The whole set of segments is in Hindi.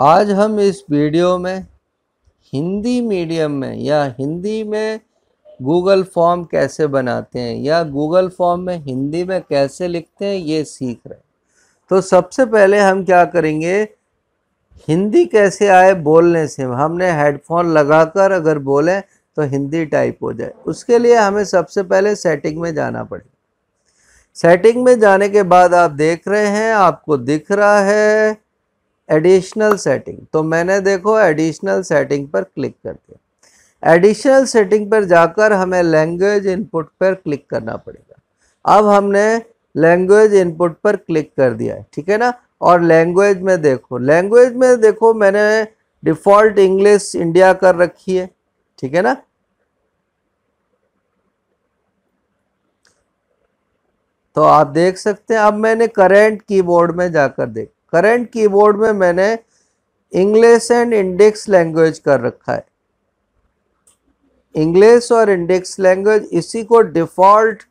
आज हम इस वीडियो में हिंदी मीडियम में या हिंदी में गूगल फॉर्म कैसे बनाते हैं या गूगल फॉर्म में हिंदी में कैसे लिखते हैं ये सीख रहे हैं तो सबसे पहले हम क्या करेंगे हिंदी कैसे आए बोलने से हमने हेडफोन लगाकर अगर बोलें तो हिंदी टाइप हो जाए उसके लिए हमें सबसे पहले सेटिंग में जाना पड़ेगा सेटिंग में जाने के बाद आप देख रहे हैं आपको दिख रहा है एडिशनल सेटिंग तो मैंने देखो एडिशनल सेटिंग पर क्लिक कर दिया एडिशनल सेटिंग पर जाकर हमें लैंग्वेज इनपुट पर क्लिक करना पड़ेगा अब हमने लैंग्वेज इनपुट पर क्लिक कर दिया है ठीक है ना और लैंग्वेज में देखो लैंग्वेज में देखो मैंने डिफ़ॉल्ट इंग्लिश इंडिया कर रखी है ठीक है ना तो आप देख सकते हैं अब मैंने करेंट कीबोर्ड में जाकर देख करंट कीबोर्ड में मैंने इंग्लिश एंड इंडेक्स लैंग्वेज कर रखा है इंग्लिश और इंडेक्स लैंग्वेज इसी को डिफ़ॉल्ट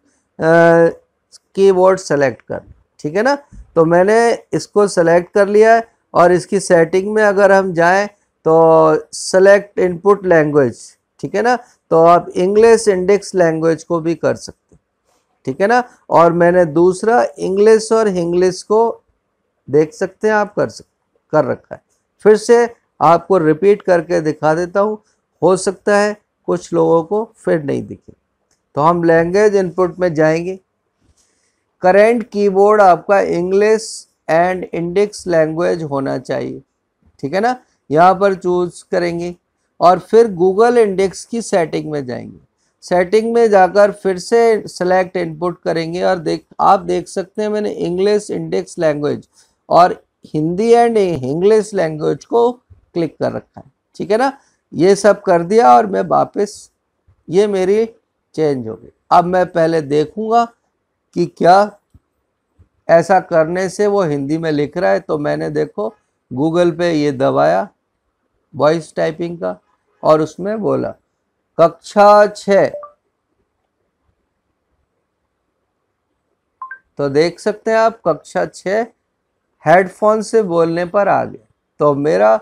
कीबोर्ड सेलेक्ट कर ठीक है ना तो मैंने इसको सेलेक्ट कर लिया है और इसकी सेटिंग में अगर हम जाएं तो सेलेक्ट इनपुट लैंग्वेज ठीक है ना तो आप इंग्लिश इंडेक्स लैंग्वेज को भी कर सकते ठीक है ना और मैंने दूसरा इंग्लिश और इंग्लिश को देख सकते हैं आप कर सक कर रखा है फिर से आपको रिपीट करके दिखा देता हूँ हो सकता है कुछ लोगों को फिर नहीं दिखे तो हम लैंग्वेज इनपुट में जाएंगे करेंट कीबोर्ड आपका इंग्लिश एंड इंडिक्स लैंग्वेज होना चाहिए ठीक है ना यहाँ पर चूज करेंगे और फिर गूगल इंडेक्स की सेटिंग में जाएंगे सेटिंग में जाकर फिर से सेलेक्ट इनपुट करेंगे और देख आप देख सकते हैं मैंने इंग्लिश इंडेक्स लैंग्वेज और हिंदी एंड इंग्लिश लैंग्वेज को क्लिक कर रखा है ठीक है ना ये सब कर दिया और मैं वापस ये मेरी चेंज हो गई अब मैं पहले देखूंगा कि क्या ऐसा करने से वो हिंदी में लिख रहा है तो मैंने देखो गूगल पे ये दबाया वॉइस टाइपिंग का और उसमें बोला कक्षा छ तो देख सकते हैं आप कक्षा छः हेडफोन से बोलने पर आ गए तो मेरा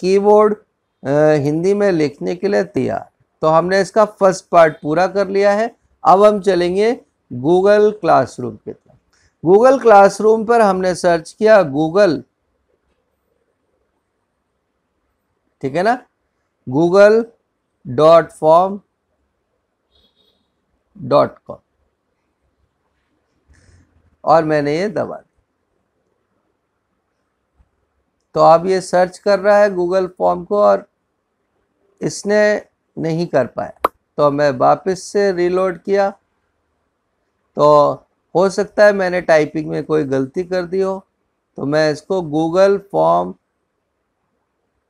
कीबोर्ड हिंदी में लिखने के लिए तैयार तो हमने इसका फर्स्ट पार्ट पूरा कर लिया है अब हम चलेंगे गूगल क्लासरूम की तरफ गूगल क्लासरूम पर हमने सर्च किया गूगल ठीक है ना Google dot form dot com और मैंने ये दबा दिया तो अब ये सर्च कर रहा है गूगल फॉर्म को और इसने नहीं कर पाया तो मैं वापस से रीलोड किया तो हो सकता है मैंने टाइपिंग में कोई गलती कर दी हो तो मैं इसको गूगल फॉर्म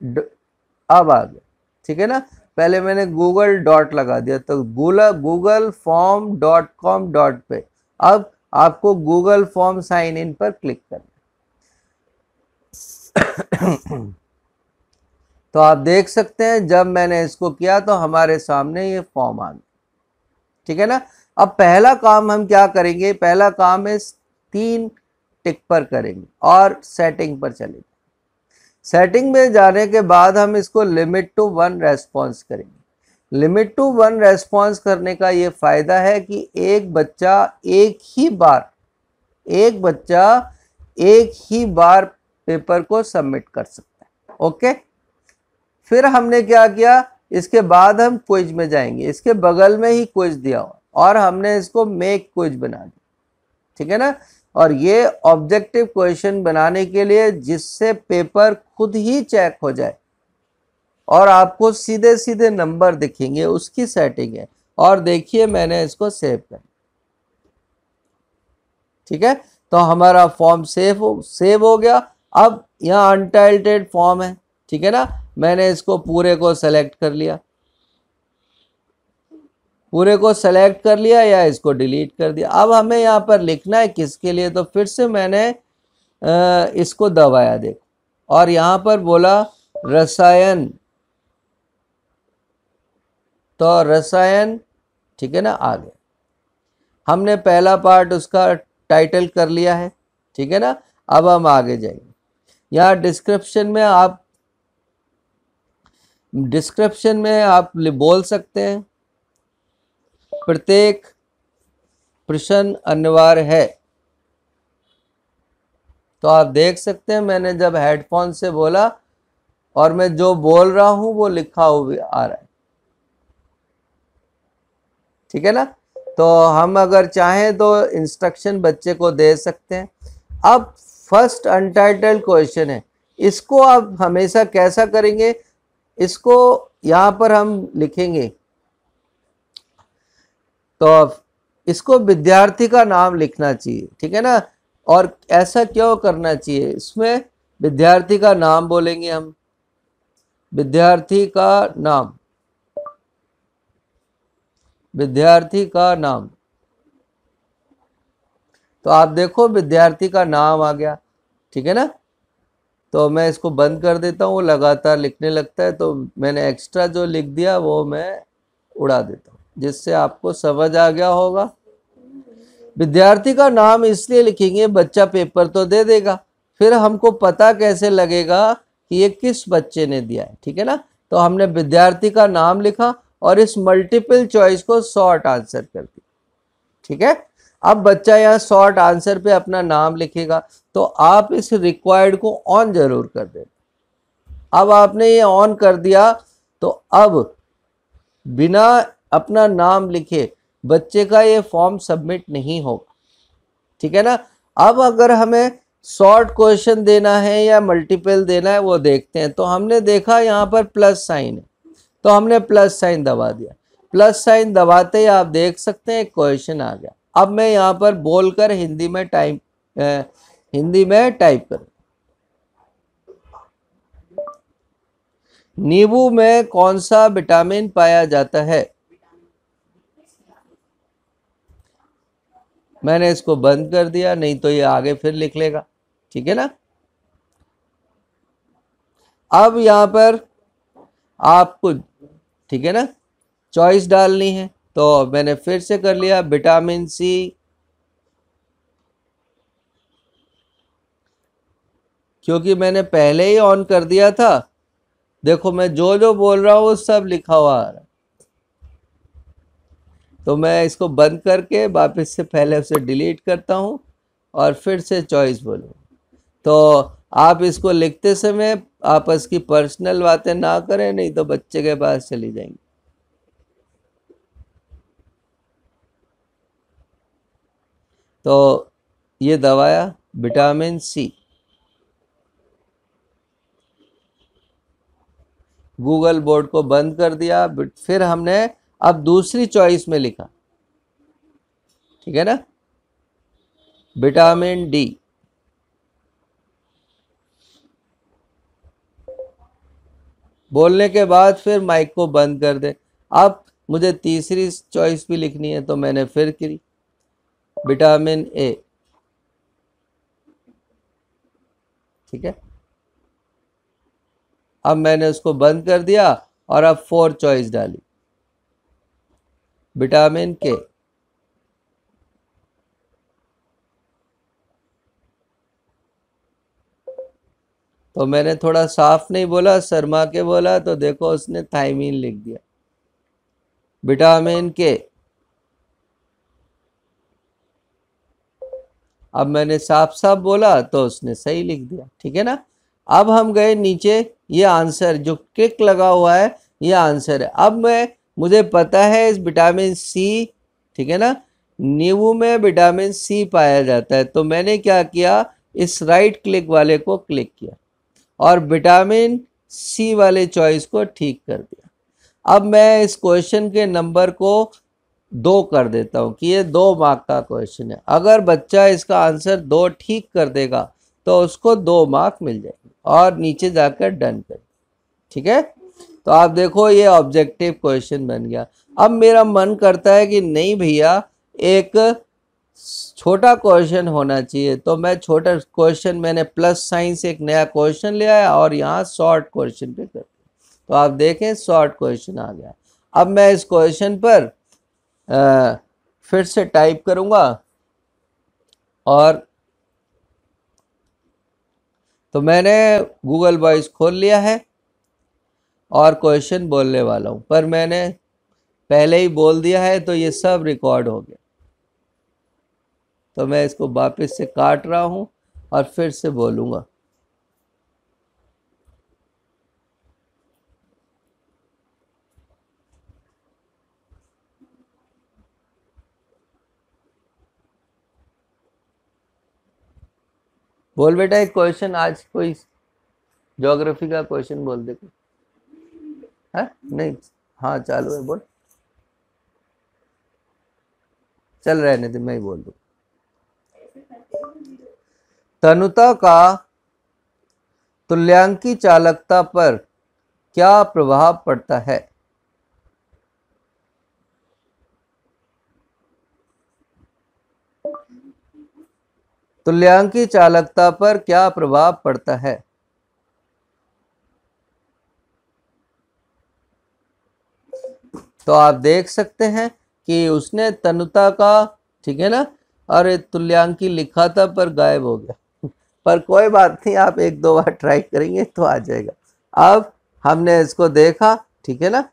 अब आ गया ठीक है ना पहले मैंने गूगल डॉट लगा दिया तो गूला Google form dot com dot पे अब आपको गूगल फॉर्म साइन इन पर क्लिक करना तो आप देख सकते हैं जब मैंने इसको किया तो हमारे सामने ये फॉर्म आ गया ठीक है ना अब पहला काम हम क्या करेंगे पहला काम इस तीन टिक पर करेंगे और सेटिंग पर चलेंगे सेटिंग में जाने के बाद हम इसको लिमिट टू वन रेस्पॉन्स करेंगे लिमिट टू वन रेस्पॉन्स करने का ये फ़ायदा है कि एक बच्चा एक ही बार एक बच्चा एक ही बार पेपर को सबमिट कर सकते हैं ओके फिर हमने क्या किया इसके बाद हम क्विज में जाएंगे इसके बगल में ही क्विज दिया हुआ और हमने इसको मेक क्विज बना दिया ठीक है ना और ये ऑब्जेक्टिव क्वेश्चन बनाने के लिए जिससे पेपर खुद ही चेक हो जाए और आपको सीधे सीधे नंबर दिखेंगे उसकी सेटिंग है और देखिए मैंने इसको सेव कर ठीक है तो हमारा फॉर्म सेव हो सेव हो गया अब यहाँ अनटाइल्टेड फॉर्म है ठीक है ना मैंने इसको पूरे को सेलेक्ट कर लिया पूरे को सेलेक्ट कर लिया या इसको डिलीट कर दिया अब हमें यहाँ पर लिखना है किसके लिए तो फिर से मैंने इसको दबाया देखो और यहाँ पर बोला रसायन तो रसायन ठीक है ना आ गया हमने पहला पार्ट उसका टाइटल कर लिया है ठीक है ना अब हम आगे जाएंगे या डिस्क्रिप्शन में आप डिस्क्रिप्शन में आप बोल सकते हैं प्रत्येक प्रश्न अनिवार्य है तो आप देख सकते हैं मैंने जब हेडफोन से बोला और मैं जो बोल रहा हूं वो लिखा हुआ आ रहा है ठीक है ना तो हम अगर चाहें तो इंस्ट्रक्शन बच्चे को दे सकते हैं अब फर्स्ट अनटाइटल क्वेश्चन है इसको आप हमेशा कैसा करेंगे इसको यहाँ पर हम लिखेंगे तो इसको विद्यार्थी का नाम लिखना चाहिए ठीक है ना और ऐसा क्यों करना चाहिए इसमें विद्यार्थी का नाम बोलेंगे हम विद्यार्थी का नाम विद्यार्थी का नाम तो आप देखो विद्यार्थी का नाम आ गया ठीक है ना तो मैं इसको बंद कर देता हूँ वो लगातार लिखने लगता है तो मैंने एक्स्ट्रा जो लिख दिया वो मैं उड़ा देता हूँ जिससे आपको समझ आ गया होगा विद्यार्थी का नाम इसलिए लिखेंगे बच्चा पेपर तो दे देगा फिर हमको पता कैसे लगेगा कि ये किस बच्चे ने दिया है ठीक है ना तो हमने विद्यार्थी का नाम लिखा और इस मल्टीपल चॉइस को शॉर्ट आंसर कर दिया ठीक है अब बच्चा यहाँ शॉर्ट आंसर पे अपना नाम लिखेगा तो आप इस रिक्वायर्ड को ऑन जरूर कर देना अब आपने ये ऑन कर दिया तो अब बिना अपना नाम लिखे बच्चे का ये फॉर्म सबमिट नहीं होगा ठीक है ना अब अगर हमें शॉर्ट क्वेश्चन देना है या मल्टीपल देना है वो देखते हैं तो हमने देखा यहाँ पर प्लस साइन है तो हमने प्लस साइन दबा दिया प्लस साइन दबाते ही आप देख सकते हैं क्वेश्चन आ गया अब मैं यहाँ पर बोलकर हिंदी में टाइप हिंदी में टाइप करूँ नींबू में कौन सा विटामिन पाया जाता है मैंने इसको बंद कर दिया नहीं तो ये आगे फिर लिख लेगा ठीक है ना अब यहां पर आपको ठीक है ना चॉइस डालनी है तो मैंने फिर से कर लिया विटामिन सी क्योंकि मैंने पहले ही ऑन कर दिया था देखो मैं जो जो बोल रहा हूँ वो सब लिखा हुआ आ रहा तो मैं इसको बंद करके वापस से पहले उसे डिलीट करता हूँ और फिर से चॉइस बोलूँ तो आप इसको लिखते समय आपस की पर्सनल बातें ना करें नहीं तो बच्चे के पास चली जाएंगी तो ये दवाया विटामिन सी गूगल बोर्ड को बंद कर दिया फिर हमने अब दूसरी चॉइस में लिखा ठीक है ना विटामिन डी बोलने के बाद फिर माइक को बंद कर दे अब मुझे तीसरी चॉइस भी लिखनी है तो मैंने फिर करी विटामिन ए ठीक है अब मैंने उसको बंद कर दिया और अब फोर चॉइस डाली विटामिन के तो मैंने थोड़ा साफ नहीं बोला शर्मा के बोला तो देखो उसने थाइमीन लिख दिया विटामिन के अब मैंने साफ साफ बोला तो उसने सही लिख दिया ठीक है ना अब हम गए नीचे ये आंसर जो किक लगा हुआ है ये आंसर है अब मैं मुझे पता है इस विटामिन सी ठीक है ना नींबू में विटामिन सी पाया जाता है तो मैंने क्या किया इस राइट क्लिक वाले को क्लिक किया और विटामिन सी वाले चॉइस को ठीक कर दिया अब मैं इस क्वेश्चन के नंबर को दो कर देता हूँ कि ये दो मार्क का क्वेश्चन है अगर बच्चा इसका आंसर दो ठीक कर देगा तो उसको दो मार्क मिल जाएंगे और नीचे जाकर डन कर ठीक है तो आप देखो ये ऑब्जेक्टिव क्वेश्चन बन गया अब मेरा मन करता है कि नहीं भैया एक छोटा क्वेश्चन होना चाहिए तो मैं छोटा क्वेश्चन मैंने प्लस साइन से एक नया क्वेश्चन ले आया और यहाँ शॉर्ट क्वेश्चन पे कर तो आप देखें शॉर्ट क्वेश्चन आ गया अब मैं इस क्वेश्चन पर फिर से टाइप करूँगा और तो मैंने गूगल वॉइस खोल लिया है और क्वेश्चन बोलने वाला हूँ पर मैंने पहले ही बोल दिया है तो ये सब रिकॉर्ड हो गया तो मैं इसको वापस से काट रहा हूँ और फिर से बोलूँगा बोल बेटा एक क्वेश्चन आज कोई ज्योग्राफी का क्वेश्चन बोल दे है हाँ? नहीं हाँ चालू है बोल चल नहीं तो मैं ही बोल दू तनुता का तुल्यांकी चालकता पर क्या प्रभाव पड़ता है तुल्यांकी चालकता पर क्या प्रभाव पड़ता है तो आप देख सकते हैं कि उसने तनुता का ठीक है ना और तुल्यांकी लिखा था पर गायब हो गया पर कोई बात नहीं आप एक दो बार ट्राई करेंगे तो आ जाएगा अब हमने इसको देखा ठीक है ना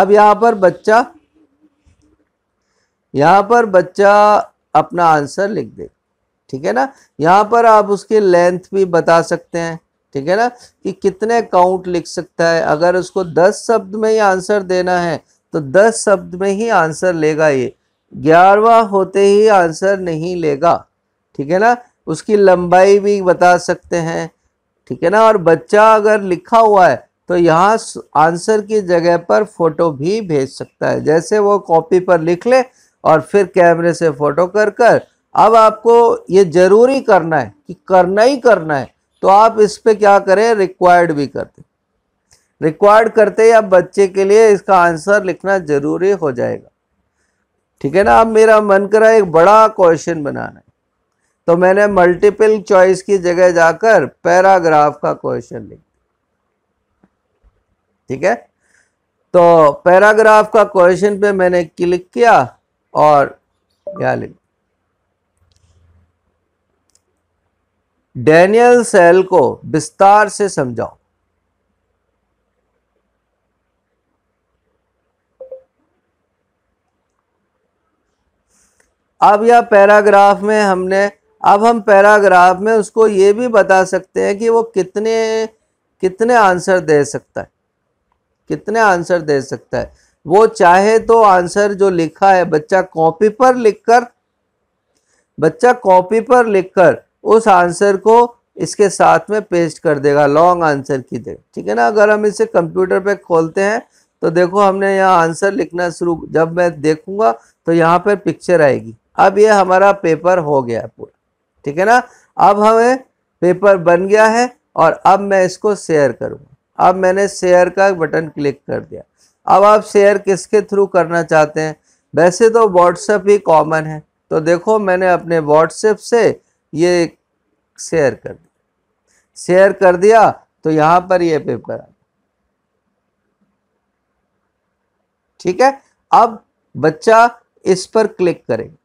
अब यहाँ पर बच्चा यहाँ पर बच्चा अपना आंसर लिख दे ठीक है ना यहाँ पर आप उसके लेंथ भी बता सकते हैं ठीक है ना कि कितने काउंट लिख सकता है अगर उसको दस शब्द में ही आंसर देना है तो दस शब्द में ही आंसर लेगा ये ग्यारहवा होते ही आंसर नहीं लेगा ठीक है ना उसकी लंबाई भी बता सकते हैं ठीक है ना और बच्चा अगर लिखा हुआ है तो यहाँ आंसर की जगह पर फ़ोटो भी भेज सकता है जैसे वो कॉपी पर लिख ले और फिर कैमरे से फ़ोटो कर कर अब आपको ये ज़रूरी करना है कि करना ही करना है तो आप इस पर क्या करें रिक्वायर्ड भी करते रिक्वायर्ड करते ही आप बच्चे के लिए इसका आंसर लिखना ज़रूरी हो जाएगा ठीक है ना अब मेरा मन करा एक बड़ा क्वेश्चन बनाना है तो मैंने मल्टीपल चॉइस की जगह जाकर पैराग्राफ का क्वेश्चन लिख ठीक है तो पैराग्राफ का क्वेश्चन पे मैंने क्लिक किया और Galen. डैनियल सेल को विस्तार से समझाओ अब यह पैराग्राफ में हमने अब हम पैराग्राफ में उसको ये भी बता सकते हैं कि वो कितने कितने आंसर दे सकता है कितने आंसर दे सकता है वो चाहे तो आंसर जो लिखा है बच्चा कॉपी पर लिखकर बच्चा कॉपी पर लिखकर उस आंसर को इसके साथ में पेस्ट कर देगा लॉन्ग आंसर की देर ठीक है ना अगर हम इसे कंप्यूटर पे खोलते हैं तो देखो हमने यहाँ आंसर लिखना शुरू जब मैं देखूंगा तो यहाँ पर पिक्चर आएगी अब ये हमारा पेपर हो गया पूरा ठीक है ना अब हमें पेपर बन गया है और अब मैं इसको शेयर करूँगा अब मैंने शेयर का बटन क्लिक कर दिया अब आप शेयर किसके थ्रू करना चाहते हैं वैसे तो व्हाट्सएप ही कॉमन है तो देखो मैंने अपने व्हाट्सएप से ये शेयर कर दिया शेयर कर दिया तो यहाँ पर ये पेपर आ गया ठीक है अब बच्चा इस पर क्लिक करेगा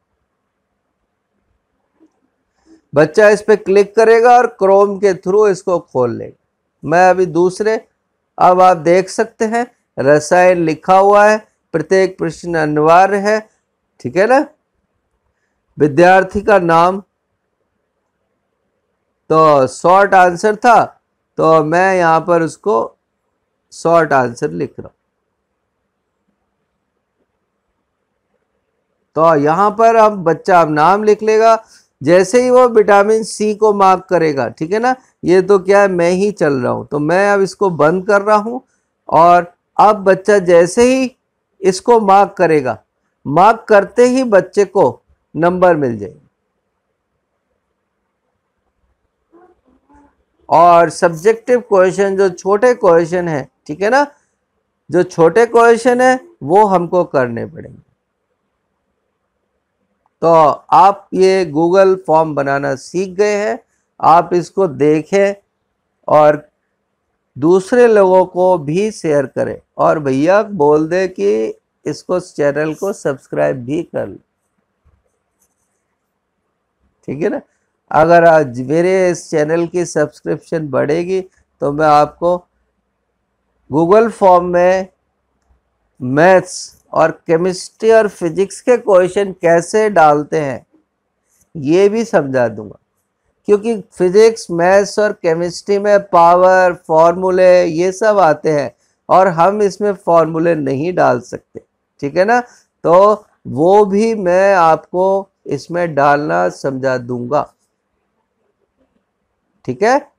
बच्चा इस पर क्लिक करेगा और क्रोम के थ्रू इसको खोल लेगा मैं अभी दूसरे अब आप देख सकते हैं रसायन लिखा हुआ है प्रत्येक प्रश्न अनिवार्य है ठीक है ना विद्यार्थी का नाम तो शॉर्ट आंसर था तो मैं यहां पर उसको शॉर्ट आंसर लिख रहा हूं तो यहां पर हम बच्चा अब नाम लिख लेगा जैसे ही वो विटामिन सी को मार्क करेगा ठीक है ना ये तो क्या है मैं ही चल रहा हूं तो मैं अब इसको बंद कर रहा हूं और अब बच्चा जैसे ही इसको मार्क करेगा मार्क करते ही बच्चे को नंबर मिल जाएगा और सब्जेक्टिव क्वेश्चन जो छोटे क्वेश्चन है ठीक है ना जो छोटे क्वेश्चन है वो हमको करने पड़ेंगे तो आप ये गूगल फॉर्म बनाना सीख गए हैं आप इसको देखें और दूसरे लोगों को भी शेयर करें और भैया बोल दे कि इसको चैनल को सब्सक्राइब भी कर लो ठीक है ना अगर आज मेरे इस चैनल की सब्सक्रिप्शन बढ़ेगी तो मैं आपको गूगल फॉर्म में मैथ्स और केमिस्ट्री और फिजिक्स के क्वेश्चन कैसे डालते हैं ये भी समझा दूंगा क्योंकि फिज़िक्स मैथ्स और केमिस्ट्री में पावर फॉर्मूले ये सब आते हैं और हम इसमें फॉर्मूले नहीं डाल सकते ठीक है ना तो वो भी मैं आपको इसमें डालना समझा दूंगा ठीक है